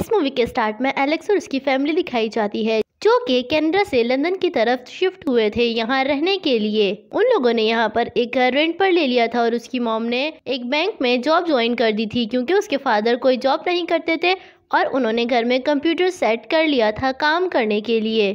इस मूवी के स्टार्ट में एलेक्स और उसकी फैमिली दिखाई जाती है जो कि कैनेडा से लंदन की तरफ शिफ्ट हुए थे यहाँ रहने के लिए उन लोगों ने यहाँ पर एक घर रेंट पर ले लिया था और उसकी मॉम ने एक बैंक में जॉब ज्वाइन कर दी थी क्योंकि उसके फादर कोई जॉब नहीं करते थे और उन्होंने घर में कंप्यूटर सेट कर लिया था काम करने के लिए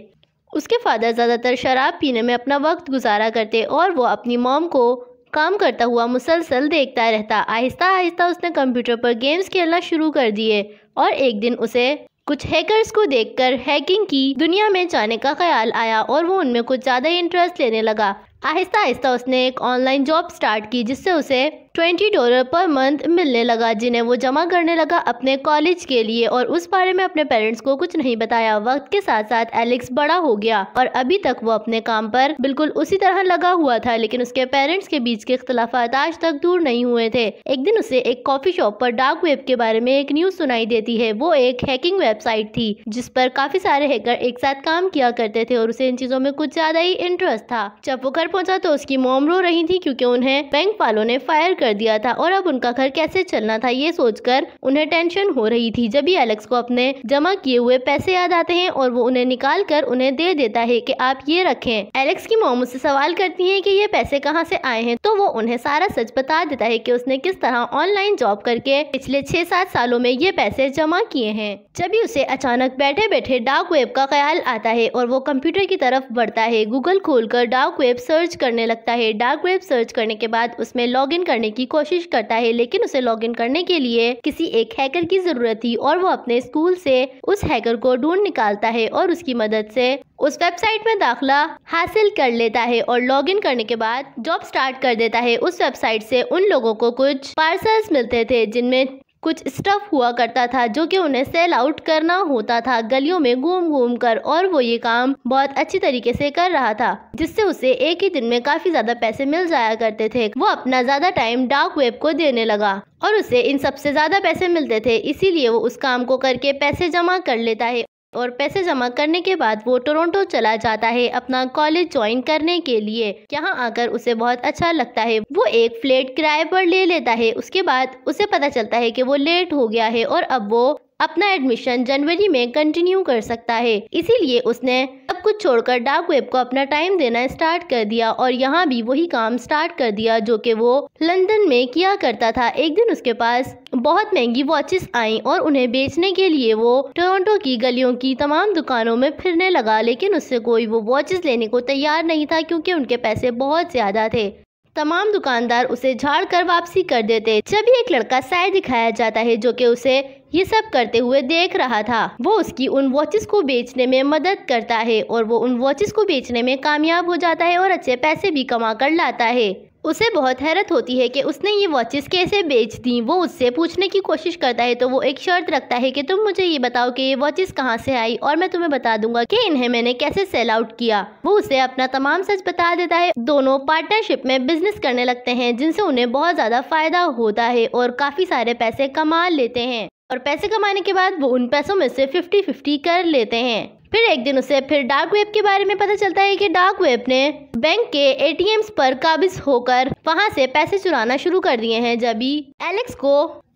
उसके फादर ज़्यादातर शराब पीने में अपना वक्त गुजारा करते और वो अपनी मॉम को काम करता हुआ मुसलसल देखता रहता आहिस्ता आहिस्ता उसने कंप्यूटर पर गेम्स खेलना शुरू कर दिए और एक दिन उसे कुछ हैकर्स को देखकर हैकिंग की दुनिया में जाने का ख्याल आया और वो उनमें कुछ ज़्यादा इंटरेस्ट लेने लगा आहिस्ता आहिस्ता उसने एक ऑनलाइन जॉब स्टार्ट की जिससे उसे ट्वेंटी डॉलर पर मंथ मिलने लगा जिन्हें वो जमा करने लगा अपने कॉलेज के लिए और उस बारे में अपने पेरेंट्स को कुछ नहीं बताया वक्त के साथ साथ एलेक्स बड़ा हो गया और अभी तक वो अपने काम पर बिल्कुल उसी तरह लगा हुआ था लेकिन उसके पेरेंट्स के बीच के इख्तलाफा आज तक दूर नहीं हुए थे एक दिन उसे एक कॉफी शॉप पर डार्क वेब के बारे में एक न्यूज सुनाई देती है वो एक हैकिंग वेबसाइट थी जिस पर काफी सारे हैकर एक साथ काम किया करते थे और उसे इन चीजों में कुछ ज्यादा ही इंटरेस्ट था जब वो घर पहुंचा तो उसकी मोम रो रही थी क्योंकि उन्हें बैंक वालों ने फायर कर दिया था और अब उनका घर कैसे चलना था ये सोचकर उन्हें टेंशन हो रही थी जब एलेक्स को अपने जमा किए हुए पैसे याद आते हैं और वो उन्हें निकाल कर उन्हें दे देता है की आप ये रखे एलेक्स की मोम उससे सवाल करती है की ये पैसे कहाँ ऐसी आए हैं तो वो उन्हें सारा सच बता देता है की उसने किस तरह ऑनलाइन जॉब करके पिछले छह सात सालों में ये पैसे जमा किए हैं जब भी उसे अचानक बैठे बैठे डार्क वेब का ख्याल आता है और वो कंप्यूटर की तरफ बढ़ता है गूगल खोलकर डार्क वेब सर्च सर्च करने लगता है डार्क वेब सर्च करने के बाद उसमें लॉगिन करने की कोशिश करता है लेकिन उसे लॉगिन करने के लिए किसी एक हैकर की जरूरत थी और वो अपने स्कूल से उस हैकर को ढूंढ निकालता है और उसकी मदद से उस वेबसाइट में दाखला हासिल कर लेता है और लॉगिन करने के बाद जॉब स्टार्ट कर देता है उस वेबसाइट से उन लोगों को कुछ पार्सल्स मिलते थे जिनमें कुछ स्टफ हुआ करता था जो कि उन्हें सेल आउट करना होता था गलियों में घूम घूम कर और वो ये काम बहुत अच्छी तरीके से कर रहा था जिससे उसे एक ही दिन में काफी ज्यादा पैसे मिल जाया करते थे वो अपना ज्यादा टाइम डार्क वेब को देने लगा और उसे इन सबसे ज्यादा पैसे मिलते थे इसीलिए वो उस काम को करके पैसे जमा कर लेता है और पैसे जमा करने के बाद वो टोरंटो चला जाता है अपना कॉलेज ज्वाइन करने के लिए यहाँ आकर उसे बहुत अच्छा लगता है वो एक फ्लैट किराए पर ले लेता है उसके बाद उसे पता चलता है कि वो लेट हो गया है और अब वो अपना एडमिशन जनवरी में कंटिन्यू कर सकता है इसीलिए उसने सब कुछ छोड़कर डार्क वेब को अपना टाइम देना स्टार्ट कर दिया और यहाँ भी वही काम स्टार्ट कर दिया जो कि वो लंदन में किया करता था एक दिन उसके पास बहुत महंगी वॉचेस आई और उन्हें बेचने के लिए वो टोरंटो की गलियों की तमाम दुकानों में फिरने लगा लेकिन उससे कोई वो वॉचेस लेने को तैयार नहीं था क्योंकि उनके पैसे बहुत ज़्यादा थे तमाम दुकानदार उसे झाड़ कर वापसी कर देते जब एक लड़का साय दिखाया जाता है जो कि उसे ये सब करते हुए देख रहा था वो उसकी उन वॉचेस को बेचने में मदद करता है और वो उन वॉचेस को बेचने में कामयाब हो जाता है और अच्छे पैसे भी कमा कर लाता है उसे बहुत हैरत होती है कि उसने ये वॉचेस कैसे बेच दी वो उससे पूछने की कोशिश करता है तो वो एक शर्त रखता है कि तुम मुझे ये बताओ कि ये वॉचेस कहाँ से आई और मैं तुम्हें बता दूंगा कि इन्हें मैंने कैसे सेल आउट किया वो उसे अपना तमाम सच बता देता है दोनों पार्टनरशिप में बिजनेस करने लगते हैं जिनसे उन्हें बहुत ज़्यादा फायदा होता है और काफ़ी सारे पैसे कमा लेते हैं और पैसे कमाने के बाद वो उन पैसों में से फिफ्टी फिफ्टी कर लेते हैं फिर एक दिन उसे फिर डार्क वेब के बारे में पता चलता है कि डार्क वेब ने बैंक के एटीएम्स पर काबिज होकर वहां से पैसे चुराना शुरू कर दिए हैं जब एलेक्स को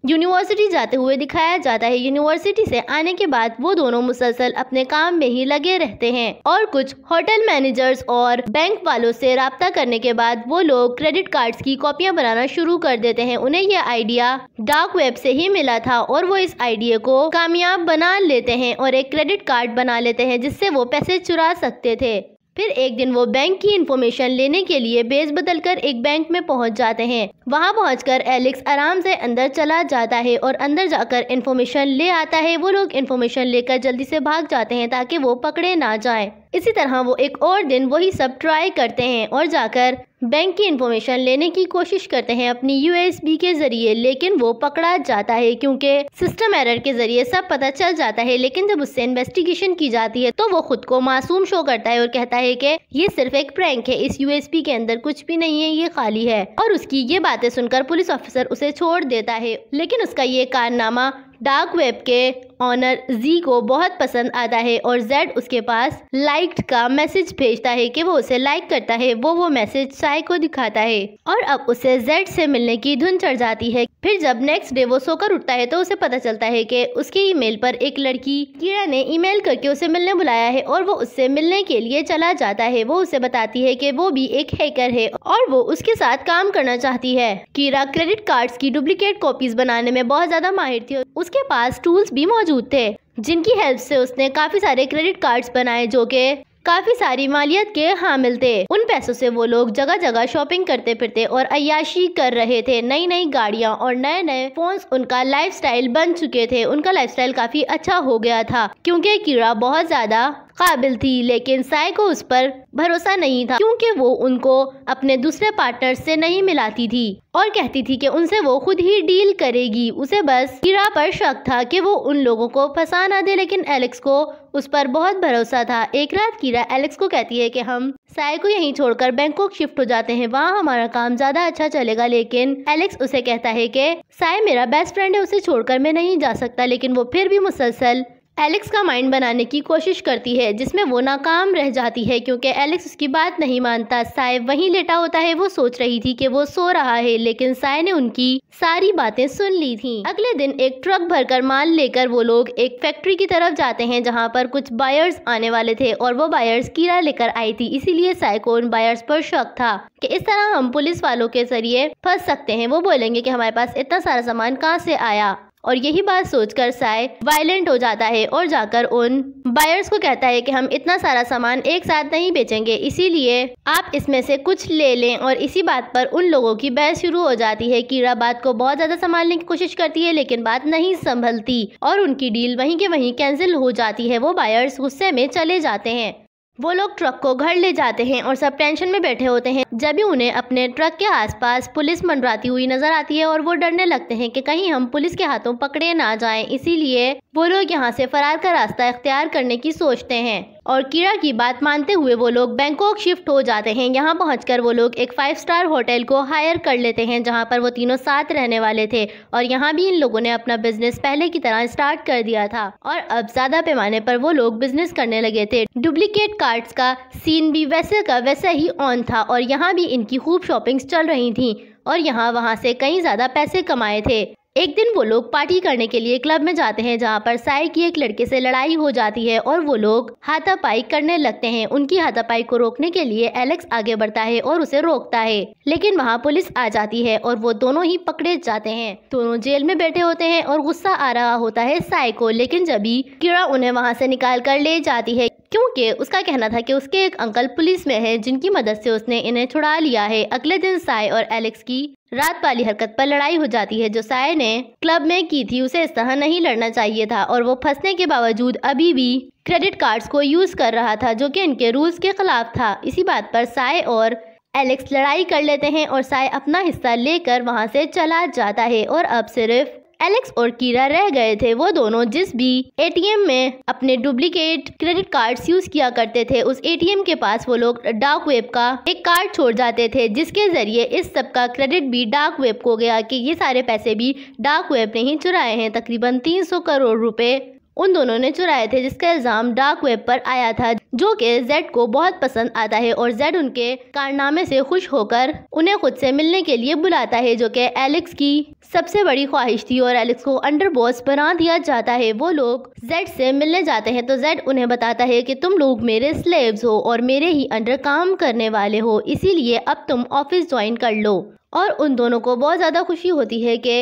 यूनिवर्सिटी जाते हुए दिखाया जाता है यूनिवर्सिटी से आने के बाद वो दोनों मुसलसल अपने काम में ही लगे रहते हैं और कुछ होटल मैनेजर्स और बैंक वालों से रबता करने के बाद वो लोग क्रेडिट कार्ड्स की कॉपियां बनाना शुरू कर देते हैं उन्हें यह आइडिया डार्क वेब से ही मिला था और वो इस आइडिया को कामयाब बना लेते हैं और एक क्रेडिट कार्ड बना लेते हैं जिससे वो पैसे चुरा सकते थे फिर एक दिन वो बैंक की इन्फॉर्मेशन लेने के लिए बेस बदल कर एक बैंक में पहुंच जाते हैं वहां पहुंचकर एलेक्स आराम से अंदर चला जाता है और अंदर जाकर इन्फॉर्मेशन ले आता है वो लोग इन्फॉर्मेशन लेकर जल्दी से भाग जाते हैं ताकि वो पकड़े ना जाए इसी तरह वो एक और दिन वही सब ट्राई करते हैं और जाकर बैंक की इंफॉर्मेशन लेने की कोशिश करते हैं अपनी यूएसबी के जरिए लेकिन वो पकड़ा जाता है क्योंकि सिस्टम एरर के जरिए सब पता चल जाता है लेकिन जब उससे इन्वेस्टिगेशन की जाती है तो वो खुद को मासूम शो करता है और कहता है कि ये सिर्फ एक प्रैंक है इस यूएसबी के अंदर कुछ भी नहीं है ये खाली है और उसकी ये बातें सुनकर पुलिस ऑफिसर उसे छोड़ देता है लेकिन उसका ये कारनामा डार्क वेब के ऑनर जी को बहुत पसंद आता है और जेड उसके पास लाइक्ड का मैसेज भेजता है कि वो उसे लाइक करता है वो वो मैसेज साय को दिखाता है और अब उसे जेड से मिलने की धुन चढ़ जाती है फिर जब नेक्स्ट डे वो सोकर उठता है तो उसे पता चलता है कि उसके ईमेल पर एक लड़की किरा ने ईमेल करके उसे मिलने बुलाया है और वो उससे मिलने के लिए चला जाता है वो उसे बताती है की वो भी एक हैकर है और वो उसके साथ काम करना चाहती है कीड़ा क्रेडिट कार्ड की डुप्लीकेट कॉपीज बनाने में बहुत ज्यादा माहिर थी उसके पास टूल्स भी मौजूद थे जिनकी हेल्प से उसने काफी सारे क्रेडिट कार्ड्स बनाए जो के काफी सारी मालियत के हामिल थे उन पैसों से वो लोग जगह जगह शॉपिंग करते फिरते और अयाशी कर रहे थे नई नई गाड़ियाँ और नए नए फोन्स उनका लाइफस्टाइल बन चुके थे उनका लाइफस्टाइल काफी अच्छा हो गया था क्योंकि कीड़ा बहुत ज्यादा काबिल थी लेकिन साय को उस पर भरोसा नहीं था क्योंकि वो उनको अपने दूसरे पार्टनर से नहीं मिलाती थी और कहती थी कि उनसे वो खुद ही डील करेगी उसे बस हीरा पर शक था कि वो उन लोगों को फंसा ना दे लेकिन एलेक्स को उस पर बहुत भरोसा था एक रात कीरा एलेक्स को कहती है कि हम साय को यहीं छोड़कर बैंकॉक शिफ्ट हो जाते हैं वहाँ हमारा काम ज्यादा अच्छा चलेगा लेकिन एलेक्स उसे कहता है कि साय मेरा बेस्ट फ्रेंड है उसे छोड़कर मैं नहीं जा सकता लेकिन वो फिर भी मुसलसल एलेक्स का माइंड बनाने की कोशिश करती है जिसमें वो नाकाम रह जाती है क्योंकि एलेक्स उसकी बात नहीं मानता साय वहीं लेटा होता है वो सोच रही थी कि वो सो रहा है लेकिन साय ने उनकी सारी बातें सुन ली थी अगले दिन एक ट्रक भरकर माल लेकर वो लोग एक फैक्ट्री की तरफ जाते हैं जहाँ पर कुछ बायर्स आने वाले थे और वो बायर्स कीड़ा लेकर आई थी इसीलिए साय को उन बायर्स पर शक था कि इस तरह हम पुलिस वालों के जरिए फंस सकते हैं वो बोलेंगे कि हमारे पास इतना सारा सामान कहाँ से आया और यही बात सोचकर साय वायलेंट हो जाता है और जाकर उन बायर्स को कहता है कि हम इतना सारा सामान एक साथ नहीं बेचेंगे इसीलिए आप इसमें से कुछ ले लें और इसी बात पर उन लोगों की बहस शुरू हो जाती है कीड़ा बात को बहुत ज्यादा संभालने की कोशिश करती है लेकिन बात नहीं संभलती और उनकी डील वहीं के वहीं कैंसिल हो जाती है वो बायर्स गुस्से में चले जाते हैं वो लोग ट्रक को घर ले जाते हैं और सब टेंशन में बैठे होते हैं जब भी उन्हें अपने ट्रक के आसपास पुलिस मंडराती हुई नजर आती है और वो डरने लगते हैं कि कहीं हम पुलिस के हाथों पकड़े ना जाएं इसीलिए वो लोग यहाँ से फरार का रास्ता अख्तियार करने की सोचते हैं और कीड़ा की बात मानते हुए वो लोग बैंकॉक शिफ्ट हो जाते हैं यहाँ पहुंचकर वो लोग एक फाइव स्टार होटल को हायर कर लेते हैं जहाँ पर वो तीनों साथ रहने वाले थे और यहाँ भी इन लोगों ने अपना बिजनेस पहले की तरह स्टार्ट कर दिया था और अब ज्यादा पैमाने पर वो लोग बिजनेस करने लगे थे डुप्लीकेट कार्ड का सीन भी वैसे का वैसा ही ऑन था और यहाँ भी इनकी खूब शॉपिंग चल रही थी और यहाँ वहाँ से कई ज़्यादा पैसे कमाए थे एक दिन वो लोग पार्टी करने के लिए क्लब में जाते हैं जहाँ पर साई की एक लड़के से लड़ाई हो जाती है और वो लोग हाथापाई करने लगते हैं उनकी हाथापाई को रोकने के लिए एलेक्स आगे बढ़ता है और उसे रोकता है लेकिन वहाँ पुलिस आ जाती है और वो दोनों ही पकड़े जाते हैं दोनों जेल में बैठे होते हैं और गुस्सा आ रहा होता है साई को लेकिन जबी कीड़ा उन्हें वहाँ से निकाल कर ले जाती है क्योंकि उसका कहना था कि उसके एक अंकल पुलिस में है जिनकी मदद से उसने इन्हें छुड़ा लिया है अगले दिन साई और एलेक्स की रात वाली हरकत पर लड़ाई हो जाती है जो साय ने क्लब में की थी उसे इस तरह नहीं लड़ना चाहिए था और वो फंसने के बावजूद अभी भी क्रेडिट कार्ड्स को यूज कर रहा था जो कि इनके रूल्स के खिलाफ था इसी बात पर साय और एलेक्स लड़ाई कर लेते हैं और साय अपना हिस्सा लेकर वहां से चला जाता है और अब सिर्फ एलेक्स और कीरा रह गए थे वो दोनों जिस भी एटीएम में अपने डुप्लीकेट क्रेडिट कार्ड्स यूज किया करते थे उस एटीएम के पास वो लोग डार्क वेब का एक कार्ड छोड़ जाते थे जिसके जरिए इस सब का क्रेडिट भी डार्क वेब को गया कि ये सारे पैसे भी डार्क वेब ने ही चुराए हैं तकरीबन 300 करोड़ रुपए उन दोनों ने चुराए थे जिसका इल्ज़ाम डार्क वेब पर आया था जो कि जेड को बहुत पसंद आता है और जेड उनके कारनामे से खुश होकर उन्हें खुद से मिलने के लिए बुलाता है जो कि एलेक्स की सबसे बड़ी ख्वाहिश थी और एलेक्स को अंडरबॉस बना दिया जाता है वो लोग जेड से मिलने जाते हैं तो जेड उन्हें बताता है कि तुम लोग मेरे स्लेब्स हो और मेरे ही अंडर काम करने वाले हो इसीलिए अब तुम ऑफिस ज्वाइन कर लो और उन दोनों को बहुत ज़्यादा खुशी होती है कि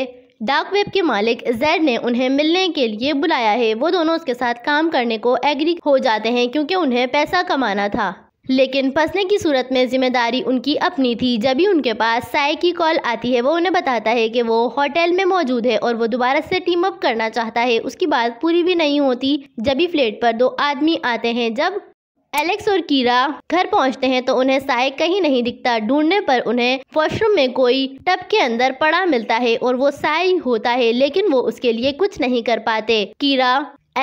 डार्क वेब के मालिक जैड ने उन्हें मिलने के लिए बुलाया है वो दोनों उसके साथ काम करने को एग्री हो जाते हैं क्योंकि उन्हें पैसा कमाना था लेकिन फंसने की सूरत में जिम्मेदारी उनकी अपनी थी जब भी उनके पास साय की कॉल आती है वो उन्हें बताता है कि वो होटल में मौजूद है और वो दोबारा से टीम अप करना चाहता है उसकी बात पूरी भी नहीं होती जब भी फ्लेट पर दो आदमी आते हैं जब एलेक्स और कीरा घर पहुंचते हैं तो उन्हें साय कहीं नहीं दिखता ढूंढने पर उन्हें वॉशरूम में कोई टब के अंदर पड़ा मिलता है और वो साय होता है लेकिन वो उसके लिए कुछ नहीं कर पाते कीरा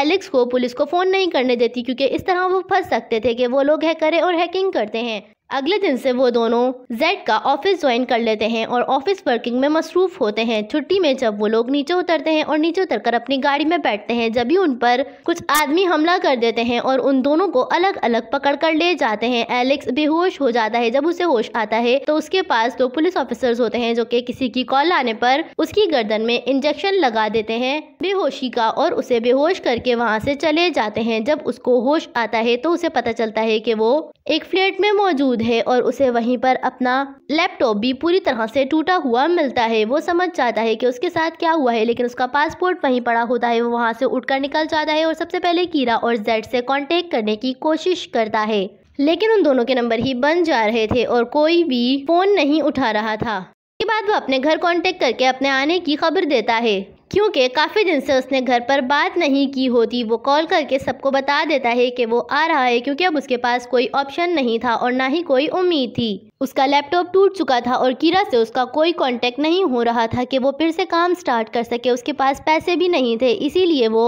एलेक्स को पुलिस को फोन नहीं करने देती क्योंकि इस तरह वो फंस सकते थे कि वो लोग हैकर और हैकिंग करते हैं अगले दिन से वो दोनों जेड का ऑफिस ज्वाइन कर लेते हैं और ऑफिस वर्किंग में मसरूफ होते हैं छुट्टी में जब वो लोग नीचे उतरते हैं और नीचे उतरकर अपनी गाड़ी में बैठते हैं जब उन पर कुछ आदमी हमला कर देते हैं और उन दोनों को अलग अलग पकड़ कर ले जाते हैं एलेक्स बेहोश हो जाता है जब उसे होश आता है तो उसके पास दो पुलिस ऑफिसर होते हैं जो की किसी की कॉल आने पर उसकी गर्दन में इंजेक्शन लगा देते हैं बेहोशी का और उसे बेहोश करके वहाँ से चले जाते हैं जब उसको होश आता है तो उसे पता चलता है की वो एक फ्लैट में मौजूद मौजूद है और उसे वहीं पर अपना लैपटॉप भी पूरी तरह से टूटा हुआ मिलता है वो समझ जाता है कि उसके साथ क्या हुआ है लेकिन उसका पासपोर्ट वहीं पड़ा होता है वो वहाँ से उठकर निकल जाता है और सबसे पहले कीरा और जेड से कॉन्टेक्ट करने की कोशिश करता है लेकिन उन दोनों के नंबर ही बन जा रहे थे और कोई भी फ़ोन नहीं उठा रहा था के बाद वो अपने घर कांटेक्ट करके अपने आने की खबर देता है क्योंकि काफ़ी दिन से उसने घर पर बात नहीं की होती वो कॉल करके सबको बता देता है कि वो आ रहा है क्योंकि अब उसके पास कोई ऑप्शन नहीं था और ना ही कोई उम्मीद थी उसका लैपटॉप टूट चुका था और कीरा से उसका कोई कांटेक्ट नहीं हो रहा था कि वो फिर से काम स्टार्ट कर सके उसके पास पैसे भी नहीं थे इसीलिए वो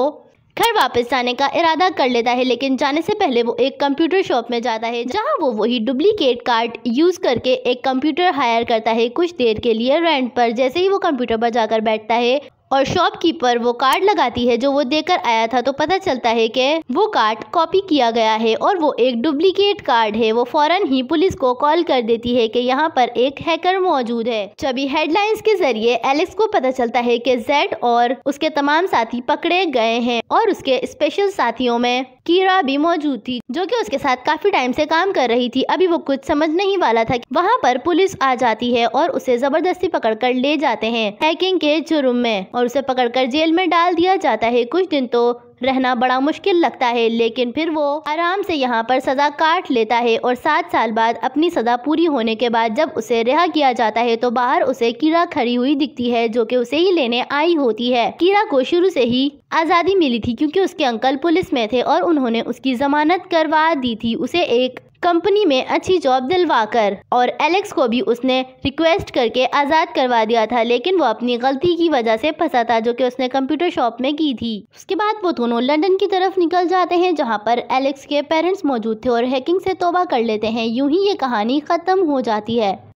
घर वापस जाने का इरादा कर लेता है लेकिन जाने से पहले वो एक कंप्यूटर शॉप में जाता है जहां वो वही डुप्लीकेट कार्ड यूज करके एक कंप्यूटर हायर करता है कुछ देर के लिए रेंट पर जैसे ही वो कंप्यूटर पर जाकर बैठता है और शॉपकीपर वो कार्ड लगाती है जो वो देकर आया था तो पता चलता है कि वो कार्ड कॉपी किया गया है और वो एक डुप्लीकेट कार्ड है वो फौरन ही पुलिस को कॉल कर देती है कि यहाँ पर एक हैकर मौजूद है चबी हेडलाइंस के जरिए एलेक्स को पता चलता है कि जेड और उसके तमाम साथी पकड़े गए हैं और उसके स्पेशल साथियों में कीरा भी मौजूद थी जो कि उसके साथ काफी टाइम से काम कर रही थी अभी वो कुछ समझ नहीं वाला था वहाँ पर पुलिस आ जाती है और उसे जबरदस्ती पकड़कर ले जाते हैं हैकिंग के जुर्म में और उसे पकड़कर जेल में डाल दिया जाता है कुछ दिन तो रहना बड़ा मुश्किल लगता है लेकिन फिर वो आराम से यहाँ पर सजा काट लेता है और सात साल बाद अपनी सजा पूरी होने के बाद जब उसे रिहा किया जाता है तो बाहर उसे कीड़ा खड़ी हुई दिखती है जो कि उसे ही लेने आई होती है कीड़ा को शुरू से ही आज़ादी मिली थी क्योंकि उसके अंकल पुलिस में थे और उन्होंने उसकी जमानत करवा दी थी उसे एक कंपनी में अच्छी जॉब दिलवाकर और एलेक्स को भी उसने रिक्वेस्ट करके आज़ाद करवा दिया था लेकिन वो अपनी गलती की वजह से फंसा था जो कि उसने कंप्यूटर शॉप में की थी उसके बाद वो दोनों लंदन की तरफ निकल जाते हैं जहाँ पर एलेक्स के पेरेंट्स मौजूद थे और हैकिंग से तोबा कर लेते हैं यूं ही ये कहानी ख़त्म हो जाती है